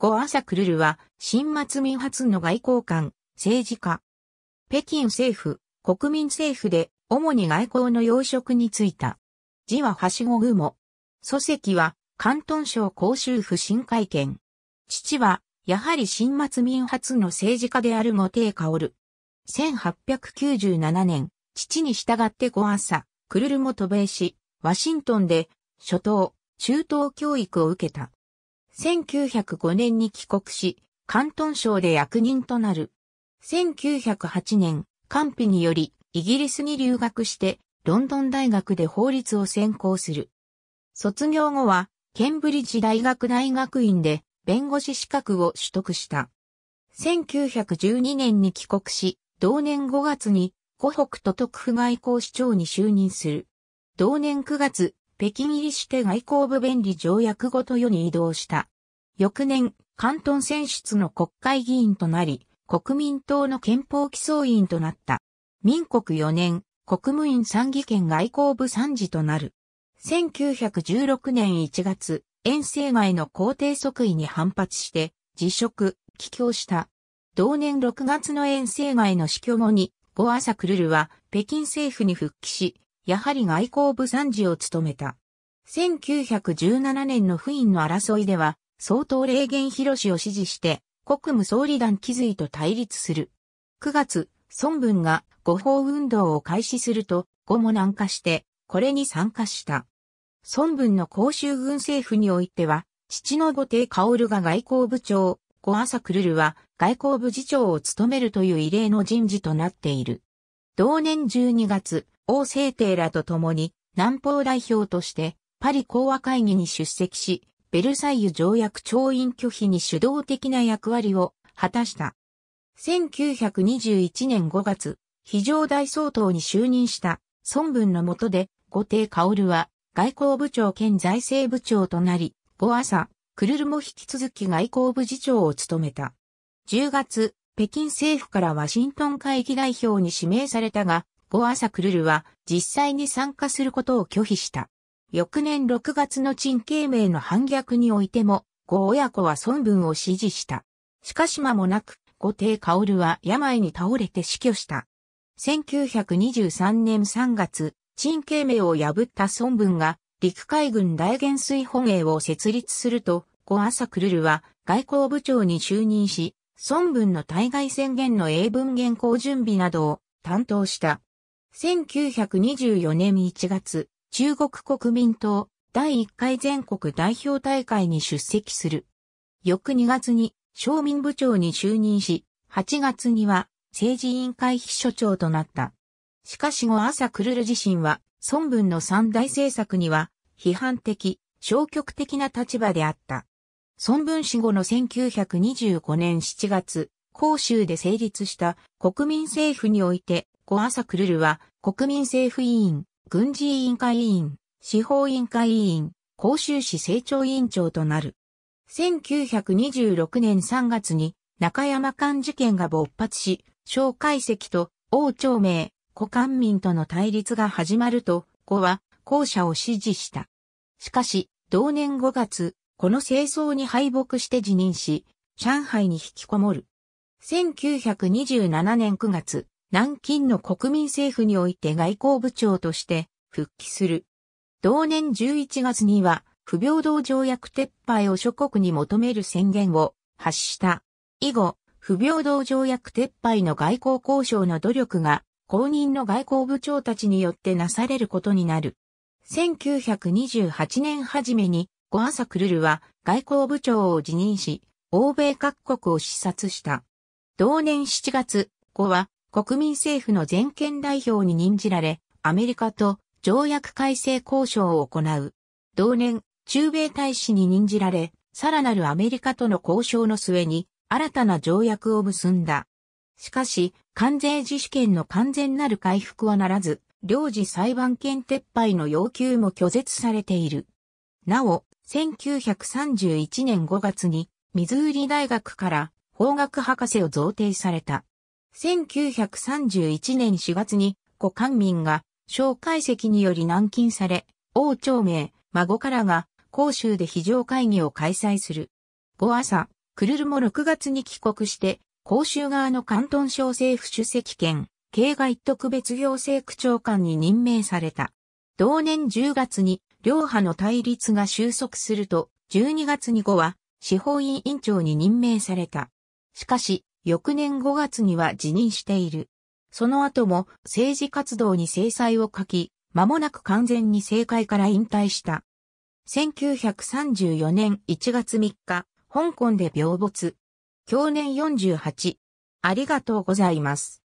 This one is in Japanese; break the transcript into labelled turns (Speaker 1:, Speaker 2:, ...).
Speaker 1: 後朝クルルは、新末民初の外交官、政治家。北京政府、国民政府で、主に外交の要職に就いた。字ははしご雲。祖籍は、関東省公州府新会見。父は、やはり新末民初の政治家である後帝薫。1897年、父に従って後朝、クルルも渡米し、ワシントンで、初等、中等教育を受けた。1905年に帰国し、関東省で役人となる。1908年、官費により、イギリスに留学して、ロンドン大学で法律を専攻する。卒業後は、ケンブリッジ大学大学院で、弁護士資格を取得した。1912年に帰国し、同年5月に、湖北都督府外交市長に就任する。同年9月、北京入りして外交部便利条約ごと世に移動した。翌年、関東選出の国会議員となり、国民党の憲法起草委員となった。民国4年、国務院参議権外交部参事となる。1916年1月、遠征外の皇帝即位に反発して、辞職、帰郷した。同年6月の遠征外の死去後に、ゴアサクルルは北京政府に復帰し、やはり外交部参事を務めた。1917年の不院の争いでは、総統霊源博を支持して、国務総理団気いと対立する。9月、孫文が誤報運動を開始すると、後も南下して、これに参加した。孫文の公衆軍政府においては、父の後帝薫が外交部長、後朝クるるは外交部次長を務めるという異例の人事となっている。同年12月、王政帝らと共に南方代表としてパリ講和会議に出席し、ベルサイユ条約調印拒否に主導的な役割を果たした。1921年5月、非常大総統に就任した孫文の下で、後帝薫は外交部長兼財政部長となり、後朝、クルルも引き続き外交部次長を務めた。10月、北京政府からワシントン会議代表に指名されたが、ゴアサクルルは実際に参加することを拒否した。翌年6月の陳慶明の反逆においても、ゴ親子は孫文を支持した。しかし間もなく、後帝薫は病に倒れて死去した。1923年3月、陳慶明を破った孫文が陸海軍大元帥本営を設立すると、ゴアサクルルは外交部長に就任し、孫文の対外宣言の英文原稿準備などを担当した。1924年1月、中国国民党第1回全国代表大会に出席する。翌2月に商民部長に就任し、8月には政治委員会秘書長となった。しかし後朝クルル自身は、孫文の三大政策には、批判的、消極的な立場であった。孫文死後の1925年7月、広州で成立した国民政府において、後朝クルルは国民政府委員、軍事委員会委員、司法委員会委員、公州市政調委員長となる。1926年3月に中山間事件が勃発し、蒋介石と王朝明、古官民との対立が始まると、後は後者を支持した。しかし、同年5月、この清掃に敗北して辞任し、上海に引きこもる。1927年9月、南京の国民政府において外交部長として復帰する。同年11月には不平等条約撤廃を諸国に求める宣言を発した。以後、不平等条約撤廃の外交交渉の努力が公認の外交部長たちによってなされることになる。1928年初めにゴアサクルルは外交部長を辞任し、欧米各国を視察した。同年7月、ゴは国民政府の全権代表に任じられ、アメリカと条約改正交渉を行う。同年、中米大使に任じられ、さらなるアメリカとの交渉の末に、新たな条約を結んだ。しかし、関税自主権の完全なる回復はならず、領事裁判権撤廃の要求も拒絶されている。なお、1931年5月に、ミズーリ大学から法学博士を贈呈された。1931年4月に、古官民が、小解析により軟禁され、王朝名、孫からが、広州で非常会議を開催する。5朝、クルルも6月に帰国して、広州側の関東省政府主席兼、境外特別行政区長官に任命された。同年10月に、両派の対立が収束すると、12月に後は、司法院員長に任命された。しかし、翌年5月には辞任している。その後も政治活動に制裁を書き、間もなく完全に政界から引退した。1934年1月3日、香港で病没。去年48。ありがとうございます。